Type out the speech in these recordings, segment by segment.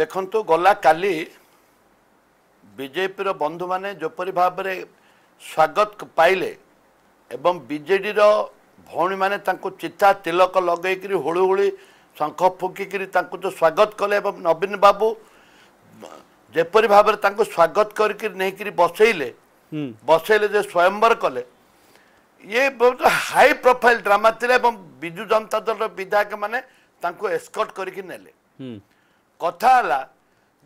ଦେଖନ୍ତୁ ଗଲାକାଲି ବିଜେପିର ବନ୍ଧୁମାନେ ଯେପରି ଭାବରେ ସ୍ୱାଗତ ପାଇଲେ ଏବଂ ବିଜେଡ଼ିର ଭଉଣୀମାନେ ତାଙ୍କୁ ଚିତା ତିଲକ ଲଗେଇକିରି ହୁଳୁ ହୁଳି ଶଙ୍ଖ ଫୁଙ୍କିକିରି ତାଙ୍କୁ ଯେଉଁ ସ୍ୱାଗତ କଲେ ଏବଂ ନବୀନ ବାବୁ ଯେପରି ଭାବରେ ତାଙ୍କୁ ସ୍ୱାଗତ କରିକିରି ନେଇକିରି ବସେଇଲେ ବସେଇଲେ ଯେ ସ୍ୱୟଂବର କଲେ ଇଏ ବହୁତ ହାଇ ପ୍ରୋଫାଇଲ୍ ଡ୍ରାମା ଥିଲା ଏବଂ ବିଜୁ ଜନତା ଦଳର ବିଧାୟକମାନେ ତାଙ୍କୁ ଏସ୍କଟ୍ କରିକି ନେଲେ କଥା ହେଲା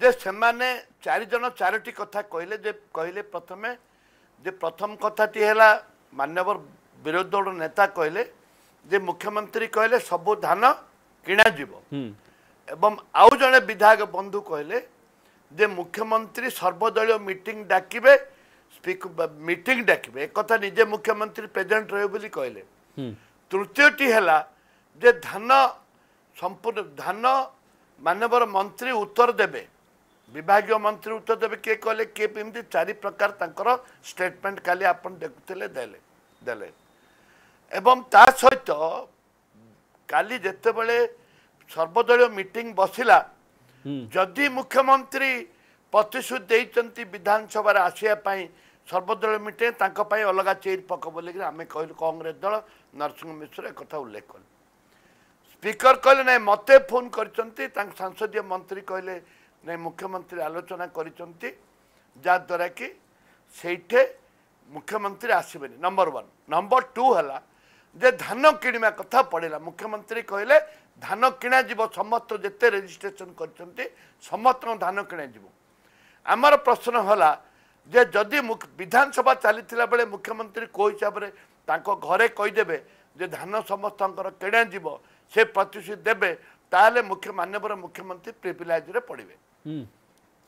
ଯେ ସେମାନେ ଚାରିଜଣ ଚାରୋଟି କଥା କହିଲେ ଯେ କହିଲେ ପ୍ରଥମେ ଯେ ପ୍ରଥମ କଥାଟି ହେଲା ମାନ୍ୟବର ବିରୋଧୀ ଦଳର ନେତା କହିଲେ ଯେ ମୁଖ୍ୟମନ୍ତ୍ରୀ କହିଲେ ସବୁ ଧାନ କିଣାଯିବ ଏବଂ ଆଉ ଜଣେ ବିଧାୟକ ବନ୍ଧୁ କହିଲେ ଯେ ମୁଖ୍ୟମନ୍ତ୍ରୀ ସର୍ବଦଳୀୟ ମିଟିଂ ଡାକିବେ ମିଟିଂ ଡାକିବେ ଏକଥା ନିଜେ ମୁଖ୍ୟମନ୍ତ୍ରୀ ପ୍ରେଜେଣ୍ଟ ରହିବେ ବୋଲି କହିଲେ ତୃତୀୟଟି ହେଲା ଯେ ଧାନ ସମ୍ପୂର୍ଣ୍ଣ ଧାନ ମାନ୍ୟବର ମନ୍ତ୍ରୀ ଉତ୍ତର ଦେବେ ବିଭାଗୀୟ ମନ୍ତ୍ରୀ ଉତ୍ତର ଦେବେ କିଏ କହିଲେ କିଏ ଏମିତି ଚାରି ପ୍ରକାର ତାଙ୍କର ଷ୍ଟେଟମେଣ୍ଟ କାଲି ଆପଣ ଦେଖୁଥିଲେ ଦେଲେ ଦେଲେ ଏବଂ ତା ସହିତ କାଲି ଯେତେବେଳେ ସର୍ବଦଳୀୟ ମିଟିଂ ବସିଲା ଯଦି ମୁଖ୍ୟମନ୍ତ୍ରୀ ପ୍ରତିଶ୍ରୁତି ଦେଇଛନ୍ତି ବିଧାନସଭାରେ ଆସିବା ପାଇଁ ସର୍ବଦଳୀୟ ମିଟିଂ ତାଙ୍କ ପାଇଁ ଅଲଗା ଚେରି ପକ ବୋଲିକିରି ଆମେ କହିଲୁ କଂଗ୍ରେସ ଦଳ ନରସିଂହ ମିଶ୍ର ଏକଥା ଉଲ୍ଲେଖ କଲୁ ସ୍ପିକର କହିଲେ ନାଇଁ ମୋତେ ଫୋନ୍ କରିଛନ୍ତି ତାଙ୍କ ସାଂସଦୀୟ ମନ୍ତ୍ରୀ କହିଲେ ନାଇଁ ମୁଖ୍ୟମନ୍ତ୍ରୀ ଆଲୋଚନା କରିଛନ୍ତି ଯାହାଦ୍ୱାରା କି ସେଇଠେ ମୁଖ୍ୟମନ୍ତ୍ରୀ ଆସିବେନି ନମ୍ବର ୱାନ୍ ନମ୍ବର ଟୁ ହେଲା ଯେ ଧାନ କିଣିବା କଥା ପଡ଼ିଲା ମୁଖ୍ୟମନ୍ତ୍ରୀ କହିଲେ ଧାନ କିଣାଯିବ ସମସ୍ତ ଯେତେ ରେଜିଷ୍ଟ୍ରେସନ କରିଛନ୍ତି ସମସ୍ତଙ୍କ ଧାନ କିଣାଯିବ ଆମର ପ୍ରଶ୍ନ ହେଲା ଯେ ଯଦି ବିଧାନସଭା ଚାଲିଥିଲା ବେଳେ ମୁଖ୍ୟମନ୍ତ୍ରୀ କେଉଁ ହିସାବରେ ତାଙ୍କ ଘରେ କହିଦେବେ ଯେ ଧାନ ସମସ୍ତଙ୍କର କିଣାଯିବ ସେ ପ୍ରତିଶ୍ରୁତି ଦେବେ ତାହେଲେ ମୁଖ୍ୟ ମାନ୍ୟବର ମୁଖ୍ୟମନ୍ତ୍ରୀ ପ୍ରିଭିଲାଇଜରେ ପଡ଼ିବେ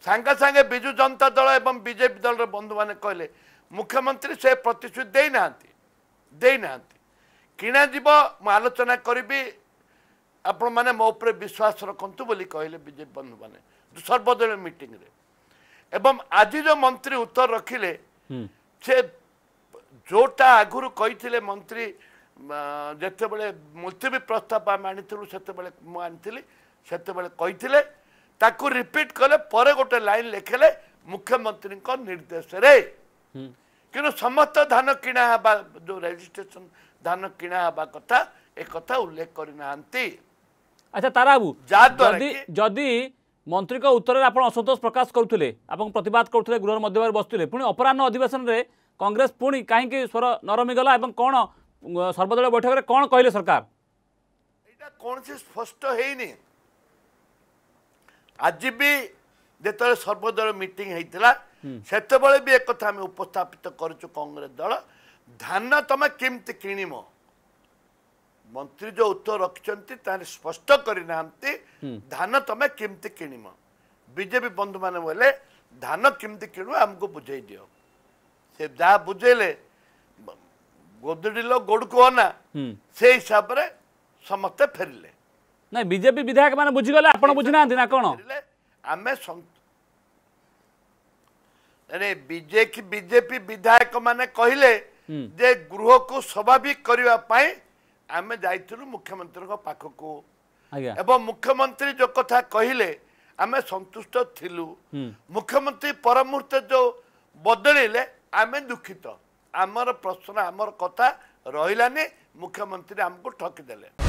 ସାଙ୍ଗେ ସାଙ୍ଗେ ବିଜୁ ଜନତା ଦଳ ଏବଂ ବିଜେପି ଦଳର ବନ୍ଧୁମାନେ କହିଲେ ମୁଖ୍ୟମନ୍ତ୍ରୀ ସେ ପ୍ରତିଶ୍ରୁତି ଦେଇନାହାନ୍ତି ଦେଇନାହାନ୍ତି କିଣାଯିବ ମୁଁ ଆଲୋଚନା କରିବି ଆପଣମାନେ ମୋ ଉପରେ ବିଶ୍ୱାସ ରଖନ୍ତୁ ବୋଲି କହିଲେ ବିଜେପି ବନ୍ଧୁମାନେ ସର୍ବଦଳୀୟ ମିଟିଂରେ ଏବଂ ଆଜିର ମନ୍ତ୍ରୀ ଉତ୍ତର ରଖିଲେ ସେ ଯେଉଁଟା ଆଗରୁ କହିଥିଲେ ମନ୍ତ୍ରୀ ଯେତେବେଳେ ମୋତେ ବି ପ୍ରସ୍ତାବ ଆମେ ଆଣିଥିଲୁ ସେତେବେଳେ ମୁଁ ଆଣିଥିଲି ସେତେବେଳେ କହିଥିଲେ ତାକୁ ରିପିଟ୍ କଲେ ପରେ ଗୋଟେ ଲାଇନ୍ ଲେଖିଲେ ମୁଖ୍ୟମନ୍ତ୍ରୀଙ୍କ ନିର୍ଦ୍ଦେଶରେ କିନ୍ତୁ ସମସ୍ତ ଧାନ କିଣା ହେବା ଯେଉଁ ରେଜିଷ୍ଟ୍ରେସନ ଧାନ କିଣା ହେବା କଥା ଏ କଥା ଉଲ୍ଲେଖ କରିନାହାନ୍ତି ଆଚ୍ଛା ତାରାବୁ ଯଦି ଯଦି ମନ୍ତ୍ରୀଙ୍କ ଉତ୍ତରରେ ଆପଣ ଅସନ୍ତୋଷ ପ୍ରକାଶ କରୁଥିଲେ ଆପଣ ପ୍ରତିବାଦ କରୁଥିଲେ ଗୃହର ମଧ୍ୟଭାଗରେ ବସୁଥିଲେ ପୁଣି ଅପରାହ୍ନ ଅଧିବେଶନରେ କଂଗ୍ରେସ ପୁଣି କାହିଁକି ସ୍ୱର ନରମିଗଲା ଏବଂ କ'ଣ ସର୍ବଦଳୀୟ ବୈଠକରେ କ'ଣ କହିଲେ ସରକାର ଏଇଟା କୌଣସି ସ୍ପଷ୍ଟ ହେଇନି ଆଜି ବି ଯେତେବେଳେ ସର୍ବଦଳୀୟ ମିଟିଂ ହେଇଥିଲା ସେତେବେଳେ ବି ଏକଥା ଆମେ ଉପସ୍ଥାପିତ କରୁଛୁ କଂଗ୍ରେସ ଦଳ ଧାନ ତମେ କେମିତି କିଣିବ ମନ୍ତ୍ରୀ ଯେଉଁ ଉତ୍ତର ରଖିଛନ୍ତି ତାହେଲେ ସ୍ପଷ୍ଟ କରିନାହାନ୍ତି ଧାନ ତମେ କେମିତି କିଣିବ ବିଜେପି ବନ୍ଧୁମାନେ ବୋଇଲେ ଧାନ କେମିତି କିଣିବ ଆମକୁ ବୁଝେଇ ଦିଅ ସେ ଯାହା ବୁଝେଇଲେ ଗୋଦଡ଼ିଲ ଗୋଡ଼ କୁହ ନା ସେ ହିସାବରେ ସମସ୍ତେ ଫେରିଲେ ନାଇଁ ବିଜେପି ବିଧାୟକ ମାନେ ବୁଝିଗଲେ ଆପଣ ବୁଝିନାହାନ୍ତି ନା କ'ଣ ଆମେ ବିଜେପି ବିଜେପି ବିଧାୟକ ମାନେ କହିଲେ ଯେ ଗୃହକୁ ସ୍ୱାଭାବିକ କରିବା ପାଇଁ ଆମେ ଯାଇଥିଲୁ ମୁଖ୍ୟମନ୍ତ୍ରୀଙ୍କ ପାଖକୁ ଏବଂ ମୁଖ୍ୟମନ୍ତ୍ରୀ ଯେଉଁ କଥା କହିଲେ ଆମେ ସନ୍ତୁଷ୍ଟ ଥିଲୁ ମୁଖ୍ୟମନ୍ତ୍ରୀ ପରମୁହୂର୍ତ୍ତ ଯେଉଁ ବଦଳିଲେ ଆମେ ଦୁଃଖିତ ଆମର ପ୍ରଶ୍ନ ଆମର କଥା ରହିଲାନି ମୁଖ୍ୟମନ୍ତ୍ରୀ ଆମକୁ ଠକିଦେଲେ